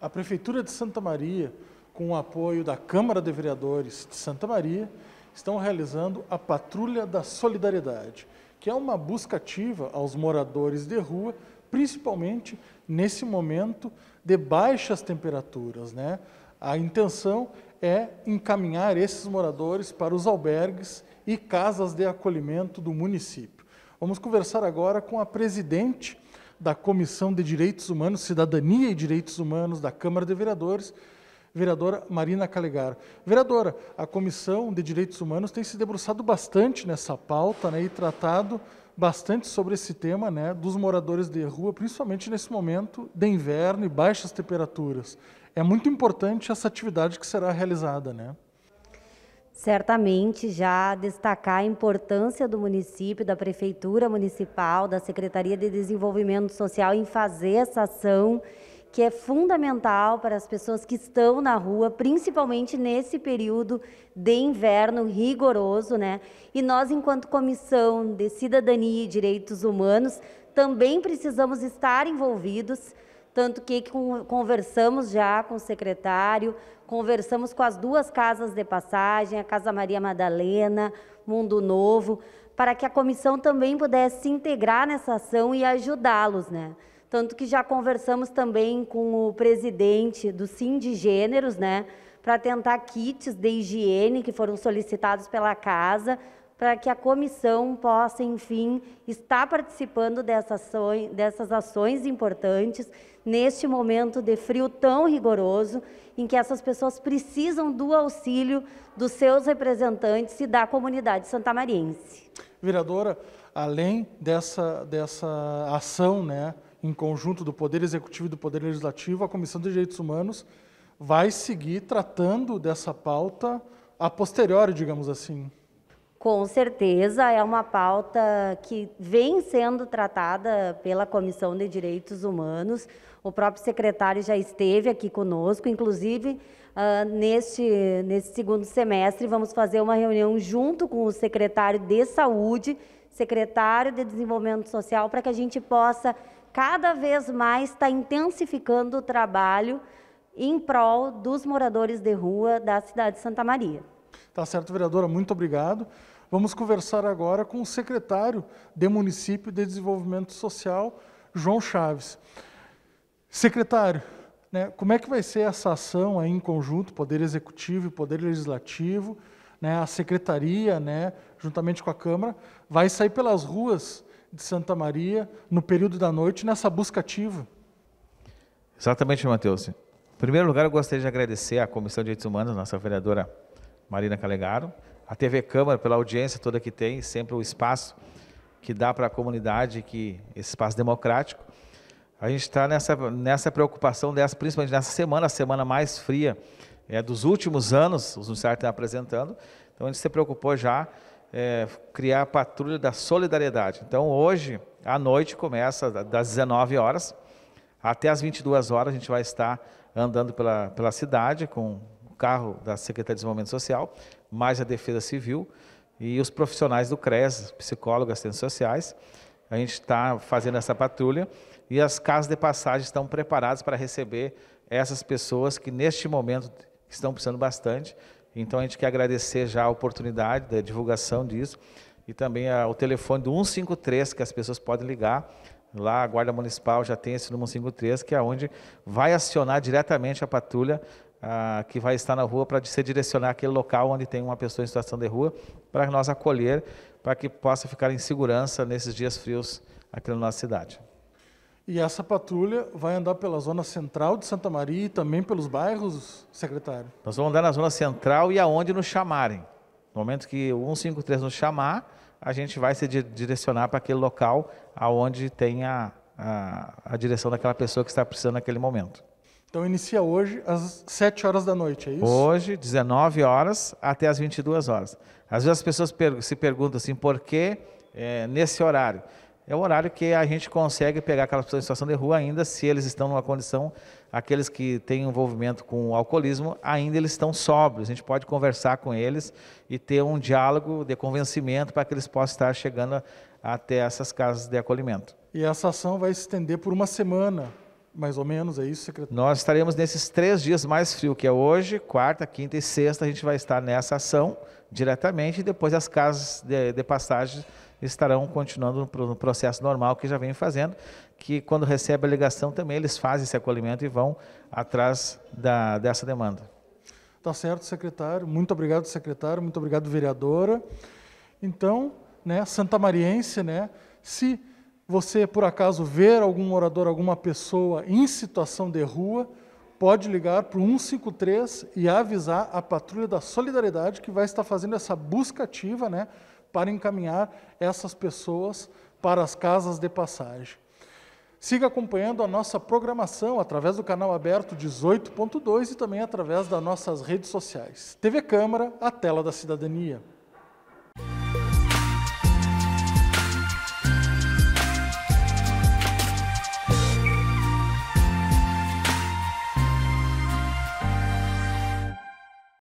a Prefeitura de Santa Maria, com o apoio da Câmara de Vereadores de Santa Maria, estão realizando a Patrulha da Solidariedade, que é uma busca ativa aos moradores de rua, principalmente nesse momento de baixas temperaturas. Né? A intenção é encaminhar esses moradores para os albergues e casas de acolhimento do município. Vamos conversar agora com a presidente da Comissão de Direitos Humanos, Cidadania e Direitos Humanos da Câmara de Vereadores, vereadora Marina Calegaro. Vereadora, a Comissão de Direitos Humanos tem se debruçado bastante nessa pauta né, e tratado bastante sobre esse tema né, dos moradores de rua, principalmente nesse momento de inverno e baixas temperaturas. É muito importante essa atividade que será realizada, né? certamente já destacar a importância do município, da Prefeitura Municipal, da Secretaria de Desenvolvimento Social em fazer essa ação que é fundamental para as pessoas que estão na rua, principalmente nesse período de inverno rigoroso, né? E nós, enquanto Comissão de Cidadania e Direitos Humanos, também precisamos estar envolvidos tanto que conversamos já com o secretário, conversamos com as duas casas de passagem, a Casa Maria Madalena, Mundo Novo, para que a comissão também pudesse se integrar nessa ação e ajudá-los, né? Tanto que já conversamos também com o presidente do Sim de Gêneros, né? Para tentar kits de higiene que foram solicitados pela casa, para que a comissão possa, enfim, estar participando dessas ações, dessas ações importantes neste momento de frio tão rigoroso, em que essas pessoas precisam do auxílio dos seus representantes e da comunidade santamariense. Vereadora, além dessa, dessa ação, né, em conjunto do Poder Executivo e do Poder Legislativo, a Comissão de Direitos Humanos vai seguir tratando dessa pauta a posteriori, digamos assim. Com certeza, é uma pauta que vem sendo tratada pela Comissão de Direitos Humanos. O próprio secretário já esteve aqui conosco, inclusive uh, neste, neste segundo semestre, vamos fazer uma reunião junto com o secretário de Saúde, secretário de Desenvolvimento Social, para que a gente possa cada vez mais estar tá intensificando o trabalho em prol dos moradores de rua da cidade de Santa Maria. Tá certo, vereadora, muito obrigado. Vamos conversar agora com o secretário de Município de Desenvolvimento Social, João Chaves. Secretário, né, como é que vai ser essa ação aí em conjunto, Poder Executivo e Poder Legislativo, né, a Secretaria, né, juntamente com a Câmara, vai sair pelas ruas de Santa Maria no período da noite nessa busca ativa? Exatamente, Matheus. Em primeiro lugar, eu gostaria de agradecer à Comissão de Direitos Humanos, nossa vereadora Marina Calegaro, a TV Câmara pela audiência toda que tem, sempre o espaço que dá para a comunidade, que esse espaço democrático. A gente está nessa, nessa preocupação dessa, principalmente nessa semana, a semana mais fria é, dos últimos anos, os universitários estão apresentando. Então a gente se preocupou já é, criar a patrulha da solidariedade. Então hoje à noite começa das 19 horas até as 22 horas a gente vai estar andando pela, pela cidade com carro da Secretaria de Desenvolvimento Social, mais a Defesa Civil e os profissionais do CRES, psicólogos, assistentes sociais. A gente está fazendo essa patrulha e as casas de passagem estão preparadas para receber essas pessoas que neste momento estão precisando bastante. Então a gente quer agradecer já a oportunidade da divulgação disso e também a, ah, o telefone do 153 que as pessoas podem ligar. Lá a Guarda Municipal já tem esse número 153, que é onde vai acionar diretamente a patrulha ah, que vai estar na rua para se direcionar aquele local onde tem uma pessoa em situação de rua, para nós acolher, para que possa ficar em segurança nesses dias frios aqui na nossa cidade. E essa patrulha vai andar pela zona central de Santa Maria e também pelos bairros, secretário? Nós vamos andar na zona central e aonde nos chamarem. No momento que o 153 nos chamar, a gente vai se direcionar para aquele local aonde tem a, a, a direção daquela pessoa que está precisando naquele momento. Então inicia hoje às 7 horas da noite, é isso? Hoje, 19 horas até as 22 horas. Às vezes as pessoas se perguntam assim, por que é, nesse horário? É o horário que a gente consegue pegar aquelas pessoas em situação de rua ainda, se eles estão numa condição, aqueles que têm envolvimento com o alcoolismo, ainda eles estão sóbrios. A gente pode conversar com eles e ter um diálogo de convencimento para que eles possam estar chegando até essas casas de acolhimento. E essa ação vai se estender por uma semana. Mais ou menos, é isso, secretário? Nós estaremos nesses três dias mais frio, que é hoje, quarta, quinta e sexta, a gente vai estar nessa ação diretamente e depois as casas de, de passagem estarão continuando no processo normal que já vem fazendo, que quando recebe a ligação também eles fazem esse acolhimento e vão atrás da, dessa demanda. Tá certo, secretário. Muito obrigado, secretário. Muito obrigado, vereadora. Então, né, Santa Mariense, né, se você por acaso ver algum morador, alguma pessoa em situação de rua, pode ligar para o 153 e avisar a patrulha da solidariedade que vai estar fazendo essa busca ativa, né, para encaminhar essas pessoas para as casas de passagem. Siga acompanhando a nossa programação através do canal aberto 18.2 e também através das nossas redes sociais. TV Câmara, a tela da cidadania.